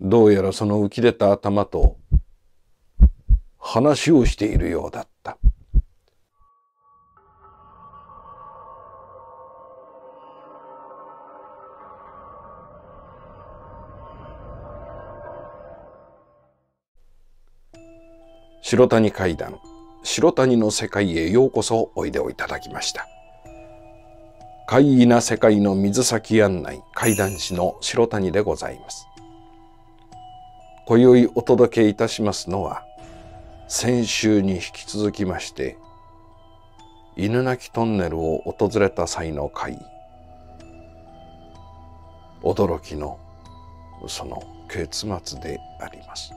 どうやらその浮き出た頭と話をしているようだった。白谷階段白谷の世界へようこそおいでをいただきました。怪異な世界の水先案内、怪談師の白谷でございます。今宵お届けいたしますのは、先週に引き続きまして、犬鳴トンネルを訪れた際の回、驚きのその結末であります。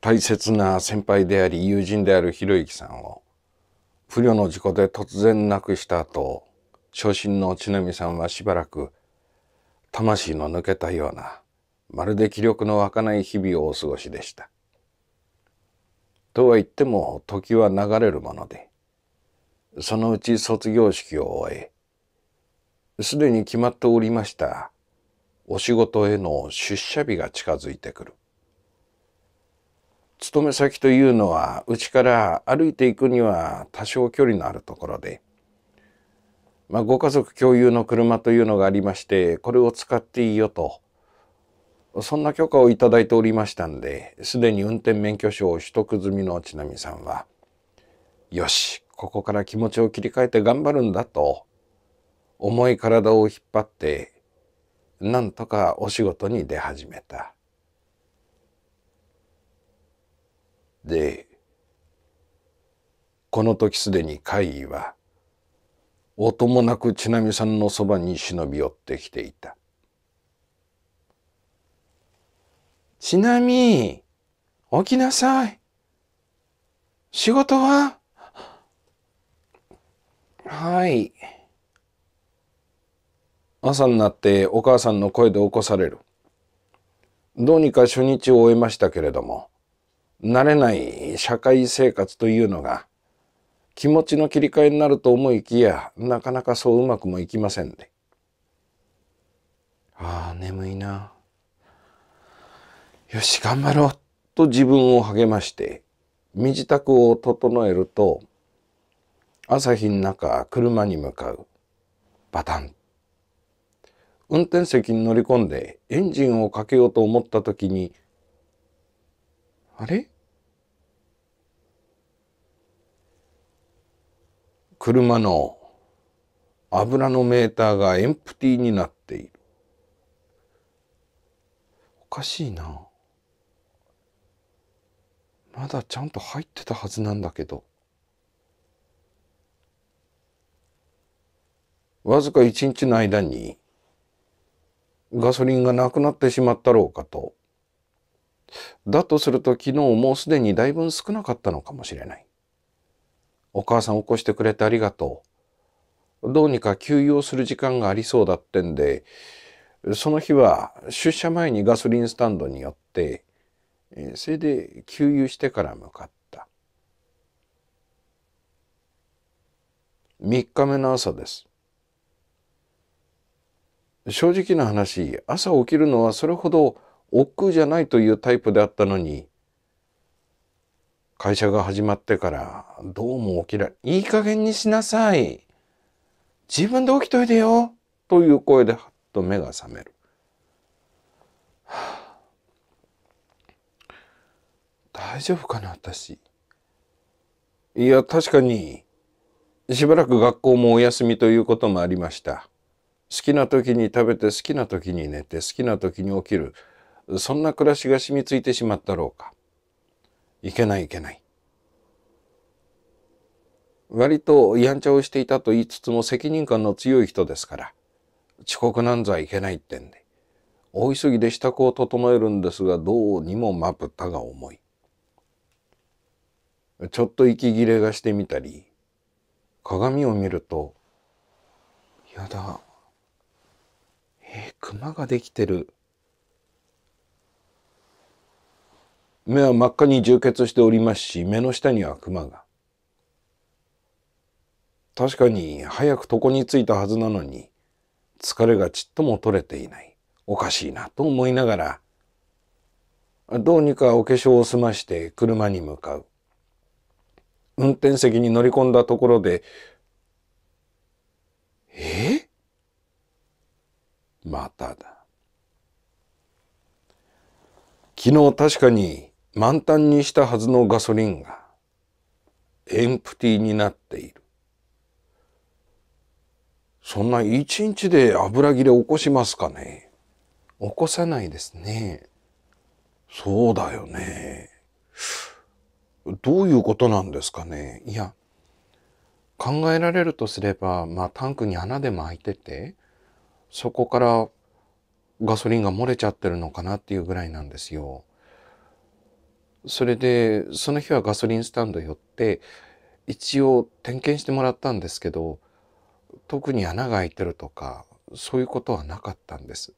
大切な先輩であり友人であるひろゆきさんを不慮の事故で突然亡くした後昇進の千美さんはしばらく魂の抜けたようなまるで気力の湧かない日々をお過ごしでした。とは言っても時は流れるものでそのうち卒業式を終えすでに決まっておりましたお仕事への出社日が近づいてくる。勤め先というのはうちから歩いていくには多少距離のあるところで、まあ、ご家族共有の車というのがありましてこれを使っていいよとそんな許可を頂いておりましたんですでに運転免許証を取得済みのちなみさんは「よしここから気持ちを切り替えて頑張るんだ」と重い体を引っ張ってなんとかお仕事に出始めた。でこの時すでに会議は音もなく千奈美さんのそばに忍び寄ってきていた「千奈美起きなさい仕事ははい」朝になってお母さんの声で起こされるどうにか初日を終えましたけれども慣れない社会生活というのが気持ちの切り替えになると思いきやなかなかそううまくもいきませんで、ああ眠いなよし頑張ろうと自分を励まして身支度を整えると朝日の中車に向かうバタン運転席に乗り込んでエンジンをかけようと思った時にあれ車の油のメーターがエンプティーになっている。おかしいな。まだちゃんと入ってたはずなんだけど。わずか一日の間にガソリンがなくなってしまったろうかとだとすると昨日もうすでにだいぶ少なかったのかもしれない。お母さん起こしてくれてありがとう。どうにか休養する時間がありそうだってんで、その日は出社前にガソリンスタンドに寄って、それで給油してから向かった。3日目の朝です。正直な話、朝起きるのはそれほど億劫じゃないというタイプであったのに、会社が始まってからどうも起きられ、いい加減にしなさい。自分で起きといてよ。という声ではっと目が覚める。はあ、大丈夫かな、私。いや、確かに、しばらく学校もお休みということもありました。好きな時に食べて好きな時に寝て好きな時に起きるそんな暮らしが染みついてしまったろうか。いけないいけない。割とやんちゃをしていたと言いつつも責任感の強い人ですから、遅刻なんざいけないってんで、大急ぎで支度を整えるんですが、どうにもまぶたが重い。ちょっと息切れがしてみたり、鏡を見ると、やだ、えー、熊ができてる。目は真っ赤に充血しておりますし、目の下にはクマが。確かに早く床に着いたはずなのに、疲れがちっとも取れていない。おかしいなと思いながら、どうにかお化粧を済まして車に向かう。運転席に乗り込んだところで、えまただ。昨日確かに満タンにしたはずのガソリンがエンプティになっている。そんな一日で油切れ起こしますかね起こさないですね。そうだよね。どういうことなんですかねいや、考えられるとすれば、まあタンクに穴でも開いてて、そこからガソリンが漏れちゃってるのかなっていうぐらいなんですよ。それで、その日はガソリンスタンド寄って、一応点検してもらったんですけど、特に穴が開いてるとか、そういうことはなかったんです。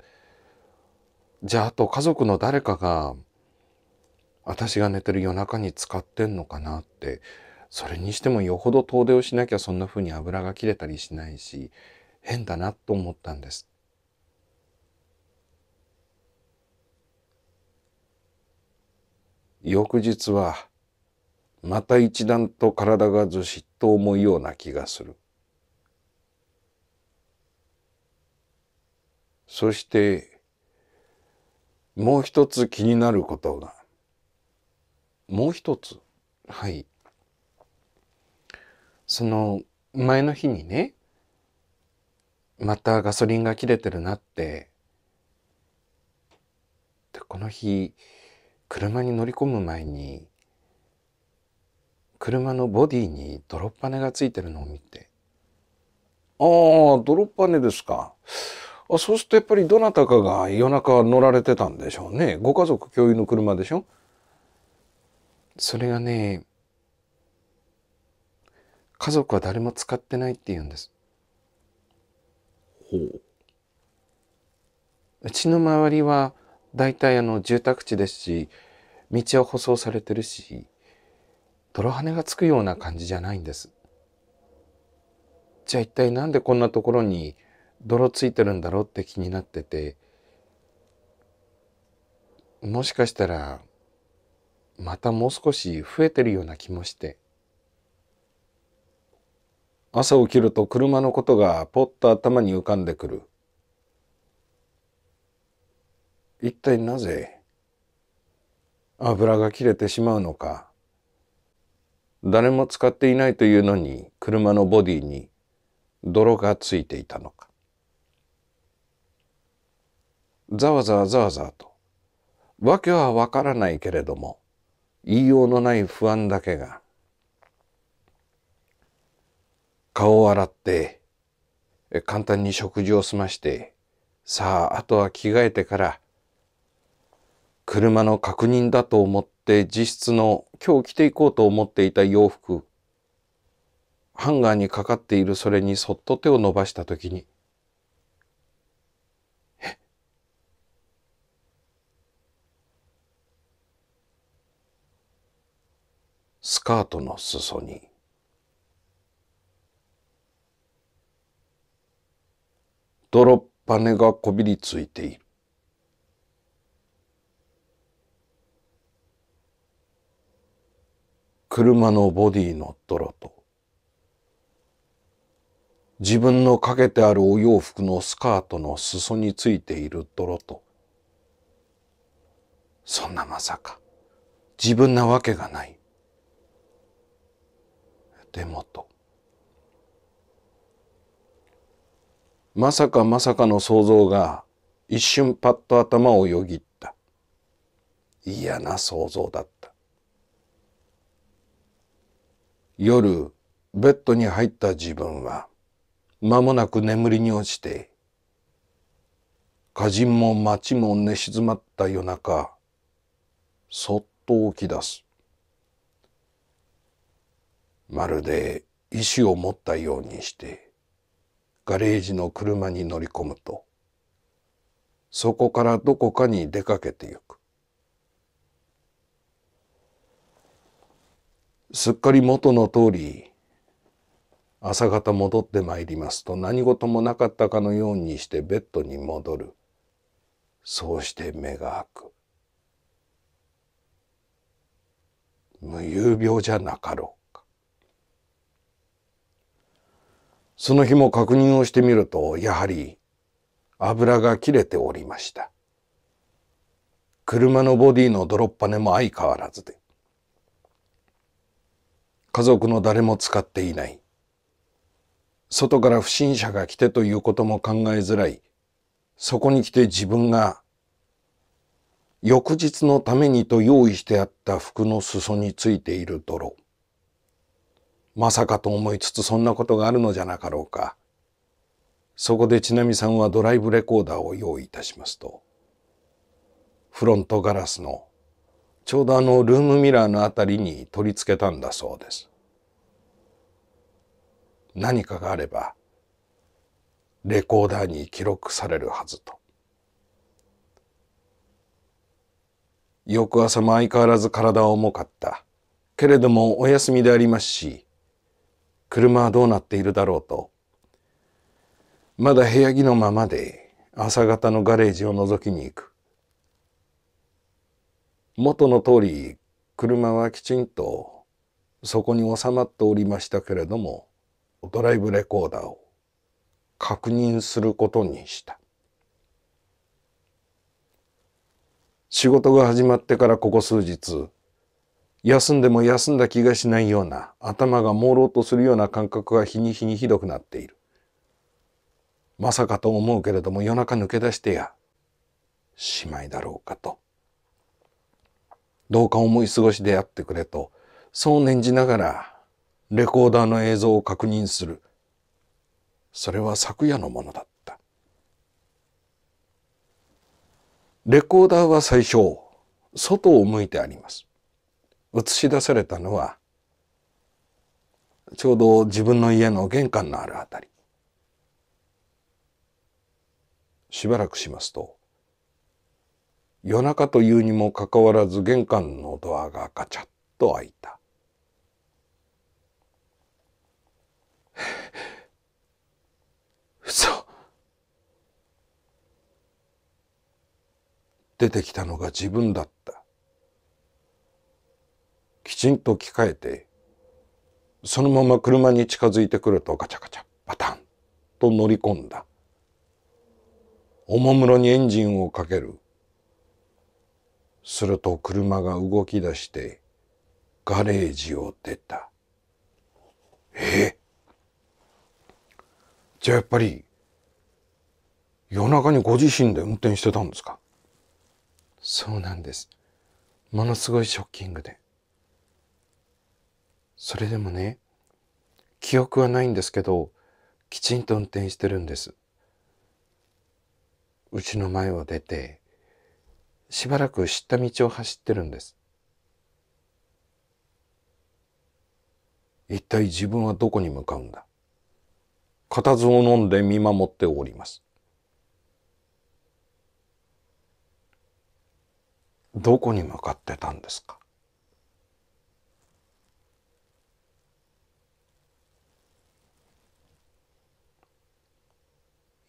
じゃあ、あと家族の誰かが、私が寝てる夜中に使ってんのかなって、それにしてもよほど遠出をしなきゃそんな風に油が切れたりしないし、変だなと思ったんです。翌日はまた一段と体がずしっと重いような気がする。そしてもう一つ気になることが。もう一つはい。その前の日にねまたガソリンが切れてるなってでこの日車に乗り込む前に車のボディに泥パネがついてるのを見て「ああ泥パネですか」あそうするとやっぱりどなたかが夜中乗られてたんでしょうねご家族共有の車でしょそれがね家族は誰も使ってないって言うんですほううちの周りは大体あの住宅地ですし、道は舗装されてるし、泥跳ねがつくような感じじゃないんです。じゃあ一体なんでこんなところに泥ついてるんだろうって気になってて、もしかしたら、またもう少し増えてるような気もして。朝起きると車のことがぽっと頭に浮かんでくる。一体なぜ油が切れてしまうのか誰も使っていないというのに車のボディに泥がついていたのかざわざわざわざわと訳はわからないけれども言いようのない不安だけが顔を洗って簡単に食事を済ましてさああとは着替えてから車の確認だと思って実質の今日着ていこうと思っていた洋服ハンガーにかかっているそれにそっと手を伸ばした時にえスカートの裾に泥っ羽がこびりついている車のボディの泥と、自分のかけてあるお洋服のスカートの裾についている泥と、そんなまさか、自分なわけがない。でもと、まさかまさかの想像が一瞬パッと頭をよぎった。嫌な想像だった。夜、ベッドに入った自分は、間もなく眠りに落ちて、歌人も街も寝静まった夜中、そっと起き出す。まるで意志を持ったようにして、ガレージの車に乗り込むと、そこからどこかに出かけてゆく。すっかり元の通り朝方戻ってまいりますと何事もなかったかのようにしてベッドに戻るそうして目が開く無遊病じゃなかろうかその日も確認をしてみるとやはり油が切れておりました車のボディの泥っぱねも相変わらずで家族の誰も使っていない。外から不審者が来てということも考えづらい。そこに来て自分が翌日のためにと用意してあった服の裾についている泥。まさかと思いつつそんなことがあるのじゃなかろうか。そこでちなみさんはドライブレコーダーを用意いたしますと、フロントガラスのちょうどあのルームミラーのあたりに取り付けたんだそうです。何かがあればレコーダーに記録されるはずと。翌朝も相変わらず体は重かった。けれどもお休みでありますし、車はどうなっているだろうと。まだ部屋着のままで朝方のガレージを覗きに行く。元の通り車はきちんとそこに収まっておりましたけれどもドライブレコーダーを確認することにした仕事が始まってからここ数日休んでも休んだ気がしないような頭が朦朧とするような感覚が日に日にひどくなっているまさかと思うけれども夜中抜け出してやしまいだろうかと。どうか思い過ごしであってくれと、そう念じながら、レコーダーの映像を確認する。それは昨夜のものだった。レコーダーは最初、外を向いてあります。映し出されたのは、ちょうど自分の家の玄関のあるあたり。しばらくしますと、夜中というにもかかわらず玄関のドアがガチャッと開いた。嘘出てきたのが自分だった。きちんと着替えて、そのまま車に近づいてくるとガチャガチャ、バタンと乗り込んだ。おもむろにエンジンをかける。すると車が動き出してガレージを出た。えじゃあやっぱり夜中にご自身で運転してたんですかそうなんです。ものすごいショッキングで。それでもね、記憶はないんですけど、きちんと運転してるんです。うちの前を出て、しばらく知った道を走ってるんです。一体自分はどこに向かうんだ固唾を飲んで見守っております。どこに向かってたんですか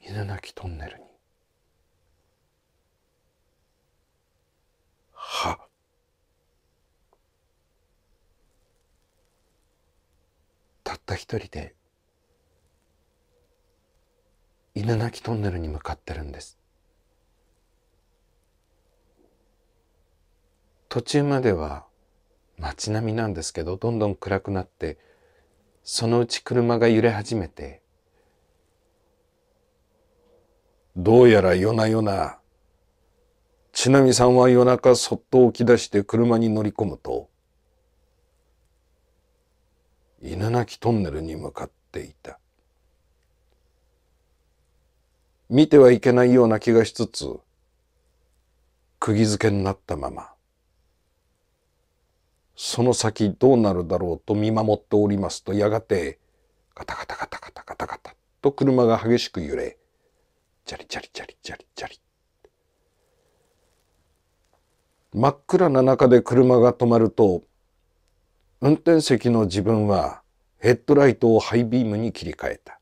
犬鳴トンネルに歯たった一人で犬鳴トンネルに向かってるんです途中までは街並みなんですけどどんどん暗くなってそのうち車が揺れ始めてどうやら夜な夜なちなみさんは夜中そっと起き出して車に乗り込むと、犬鳴トンネルに向かっていた。見てはいけないような気がしつつ、釘付けになったまま、その先どうなるだろうと見守っておりますと、やがて、ガタガタガタガタガタガタと車が激しく揺れ、チャリチャリチャリチャリチャリ真っ暗な中で車が止まると、運転席の自分はヘッドライトをハイビームに切り替えた。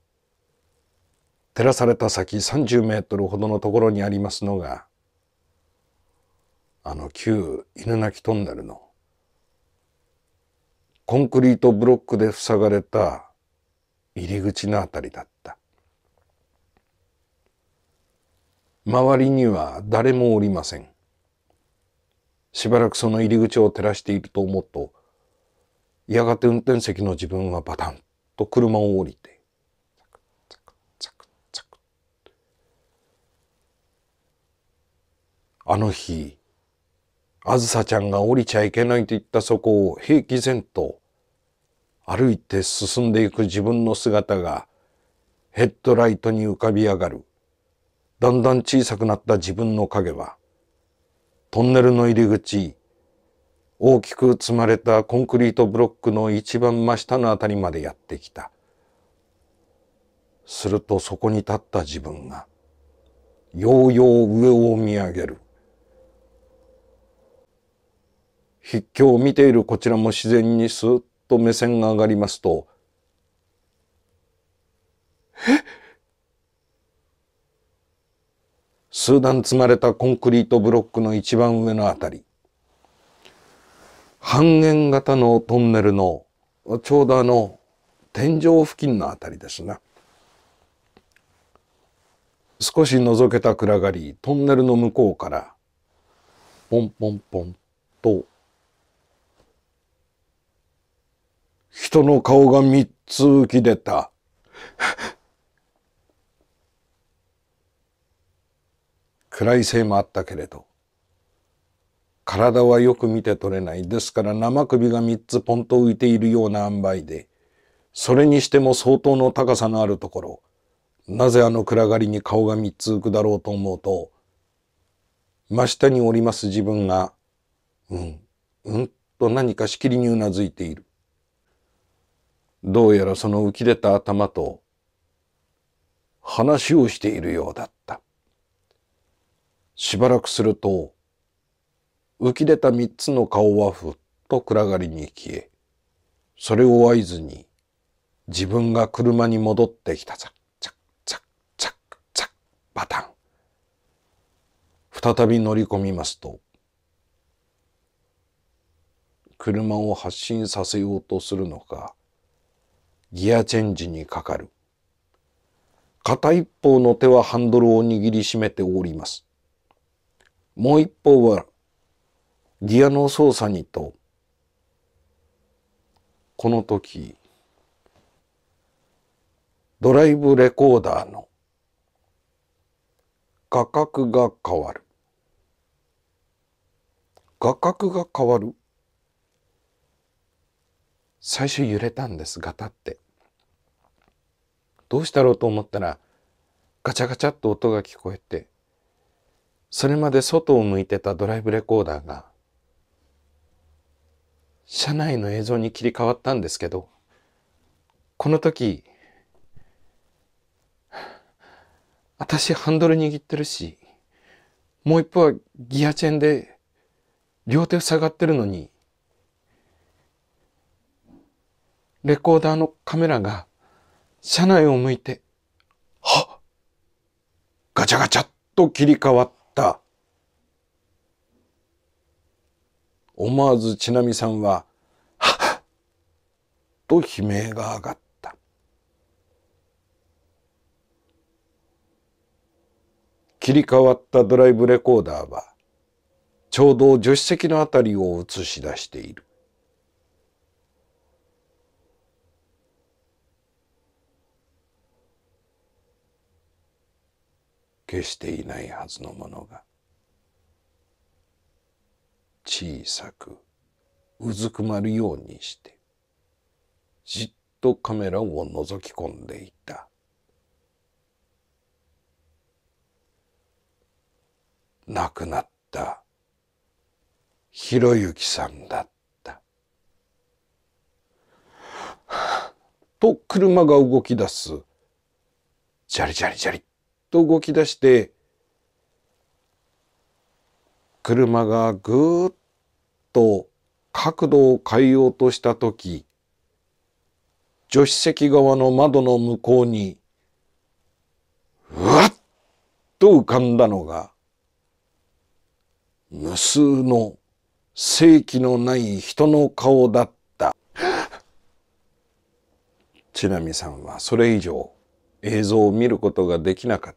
照らされた先30メートルほどのところにありますのが、あの旧犬鳴トンネルのコンクリートブロックで塞がれた入り口のあたりだった。周りには誰もおりません。しばらくその入り口を照らしていると思うと、やがて運転席の自分はバタンと車を降りて、あの日、あずさちゃんが降りちゃいけないと言ったそこを平気然と歩いて進んでいく自分の姿がヘッドライトに浮かび上がる。だんだん小さくなった自分の影はトンネルの入り口、大きく積まれたコンクリートブロックの一番真下のあたりまでやってきた。するとそこに立った自分が、ようよう上を見上げる。筆記を見ているこちらも自然にスーッと目線が上がりますと、えっ数段積まれたコンクリートブロックの一番上のあたり、半円型のトンネルのちょうどあの天井付近のあたりですな。少し覗けた暗がり、トンネルの向こうから、ポンポンポンと、人の顔が三つ浮き出た。暗いせいもあったけれど、体はよく見て取れない。ですから生首が3つポンと浮いているような塩梅で、それにしても相当の高さのあるところ、なぜあの暗がりに顔が3つ浮くだろうと思うと、真下におります自分が、うん、うんと何かしきりにうなずいている。どうやらその浮き出た頭と話をしているようだった。しばらくすると、浮き出た三つの顔はふっと暗がりに消え、それを合図に、自分が車に戻ってきたチッチャッチャッチャッチャッバタン。再び乗り込みますと、車を発進させようとするのか、ギアチェンジにかかる。片一方の手はハンドルを握りしめております。もう一方はギアの操作にとこの時ドライブレコーダーの画角が変わる画角が変わる最初揺れたんですガタってどうしたろうと思ったらガチャガチャっと音が聞こえてそれまで外を向いてたドライブレコーダーが、車内の映像に切り替わったんですけど、この時、私ハンドル握ってるし、もう一方はギアチェンで両手塞がってるのに、レコーダーのカメラが車内を向いて、はっガチャガチャっと切り替わった。。思わずちなみさんは、はっと悲鳴が上がった。切り替わったドライブレコーダーは、ちょうど助手席のあたりを映し出している。決していないはずのものが小さくうずくまるようにしてじっとカメラを覗き込んでいた亡くなったひろゆきさんだった。と車が動き出す。じゃりじゃりじゃりと動き出して車がぐーっと角度を変えようとした時助手席側の窓の向こうにうわっと浮かんだのが無数の正気のない人の顔だった。ちなみさんはそれ以上映像を見ることができなかっ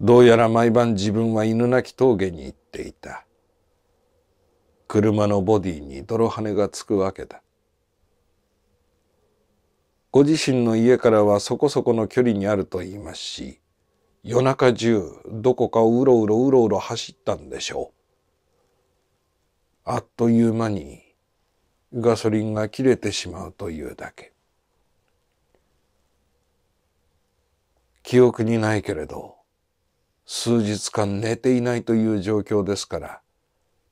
どうやら毎晩自分は犬鳴峠に行っていた。車のボディに泥跳ねがつくわけだ。ご自身の家からはそこそこの距離にあると言いますし、夜中中どこかをうろうろうろうろ走ったんでしょう。あっという間にガソリンが切れてしまうというだけ。記憶にないけれど、数日間寝ていないという状況ですから、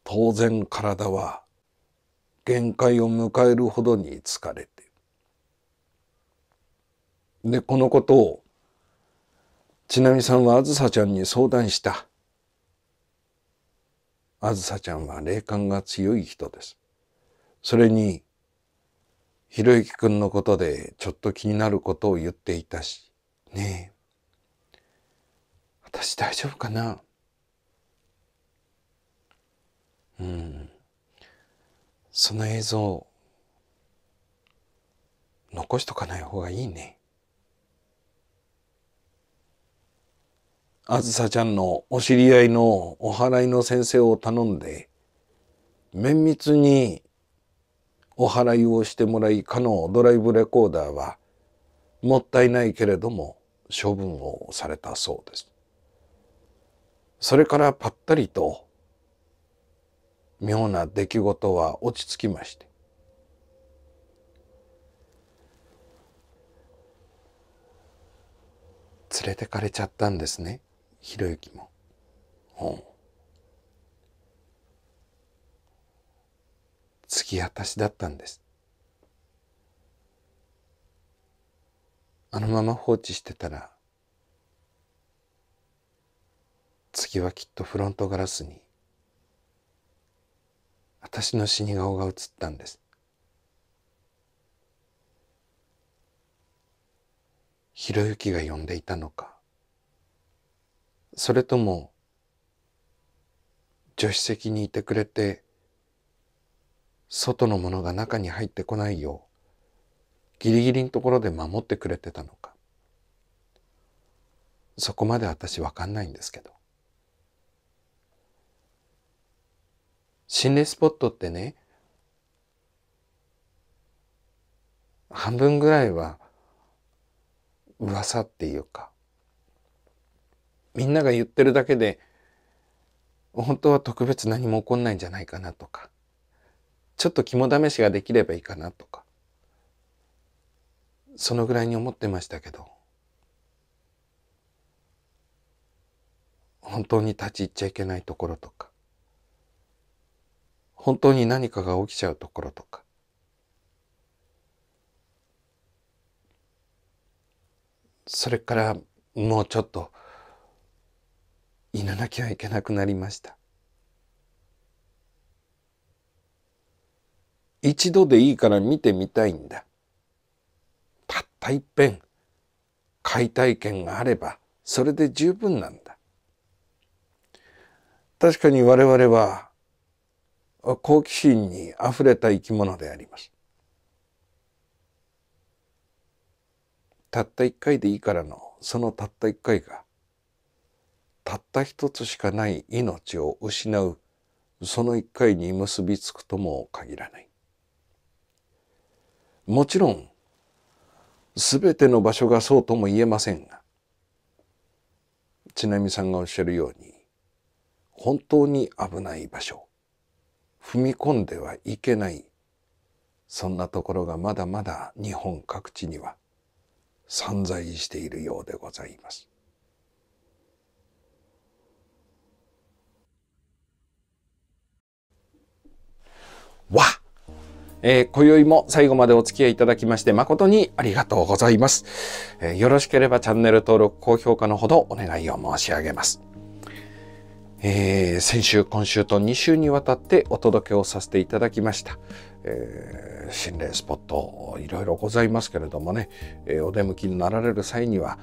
当然体は限界を迎えるほどに疲れてで、このことを、ちなみさんはあずさちゃんに相談した。あずさちゃんは霊感が強い人です。それに、ひろゆきくんのことでちょっと気になることを言っていたし、ねえ、私大丈夫かなうんその映像残しとかない方がいいねあずさちゃんのお知り合いのお祓いの先生を頼んで綿密にお祓いをしてもらいかのドライブレコーダーはもったいないけれども処分をされたそうです。それからぱったりと妙な出来事は落ち着きまして連れてかれちゃったんですねひろゆきも。突き次しだったんです。あのまま放置してたら次はきっとフロントガラスに私の死に顔が映ったんですひろゆきが呼んでいたのかそれとも助手席にいてくれて外のものが中に入ってこないようギリギリのところで守ってくれてたのかそこまで私わかんないんですけど心霊スポットってね、半分ぐらいは噂っていうか、みんなが言ってるだけで、本当は特別何も起こんないんじゃないかなとか、ちょっと肝試しができればいいかなとか、そのぐらいに思ってましたけど、本当に立ち入っちゃいけないところとか、本当に何かが起きちゃうところとか、それからもうちょっといななきゃいけなくなりました。一度でいいから見てみたいんだ。たった一遍解体験があればそれで十分なんだ。確かに我々は好奇心にあふれた生き物であります。たった一回でいいからのそのたった一回がたった一つしかない命を失うその一回に結びつくとも限らない。もちろん全ての場所がそうとも言えませんがちなみさんがおっしゃるように本当に危ない場所踏み込んではいけないそんなところがまだまだ日本各地には散在しているようでございます。わえー、今宵も最後までお付き合いいただきまして誠にありがとうございます。えー、よろしければチャンネル登録、高評価のほどお願いを申し上げます。えー、先週、今週と2週にわたってお届けをさせていただきました。えー、心霊スポット、いろいろございますけれどもね、えー、お出向きになられる際には、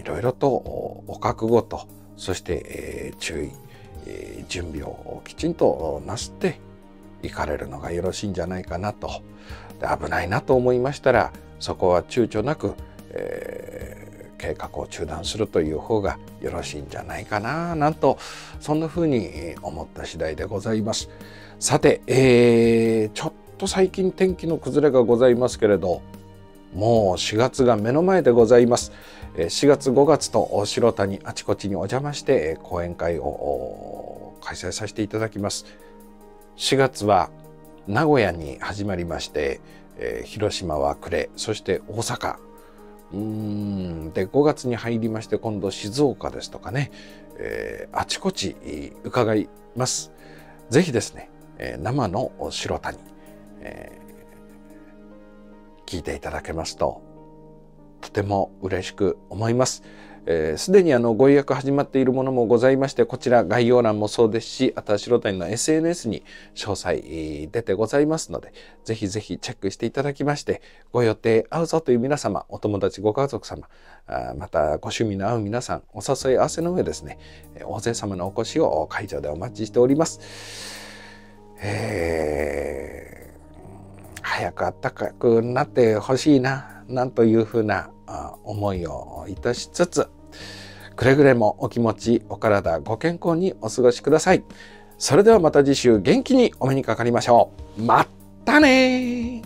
いろいろとお覚悟と、そして、えー、注意、えー、準備をきちんとなすって行かれるのがよろしいんじゃないかなと。で危ないなと思いましたら、そこは躊躇なく、えー、計画を中断するという方がよろしいんじゃないかななんとそんな風に思った次第でございます。さて、えー、ちょっと最近天気の崩れがございますけれどもう4月が目の前でございます。4月5月と白谷あちこちにお邪魔して講演会を開催させていただきます。4月は名古屋に始まりまして、広島は呉そして大阪うんで5月に入りまして今度静岡ですとかね、えー、あちこち伺います。ぜひですね、えー、生の白谷、えー、聞いていただけますととても嬉しく思います。えー、すでにあのご予約始まっているものもございまして、こちら概要欄もそうですし、あとは白谷の SNS に詳細出てございますので、ぜひぜひチェックしていただきまして、ご予定合うぞという皆様、お友達、ご家族様、あまたご趣味の合う皆さん、お誘い合わせの上ですね、大勢様のお越しを会場でお待ちしております。えー、早く暖かくなってほしいな、なんというふうな思いをいたしつつ、くれぐれもお気持ち、お体、ご健康にお過ごしください。それではまた次週元気にお目にかかりましょう。またね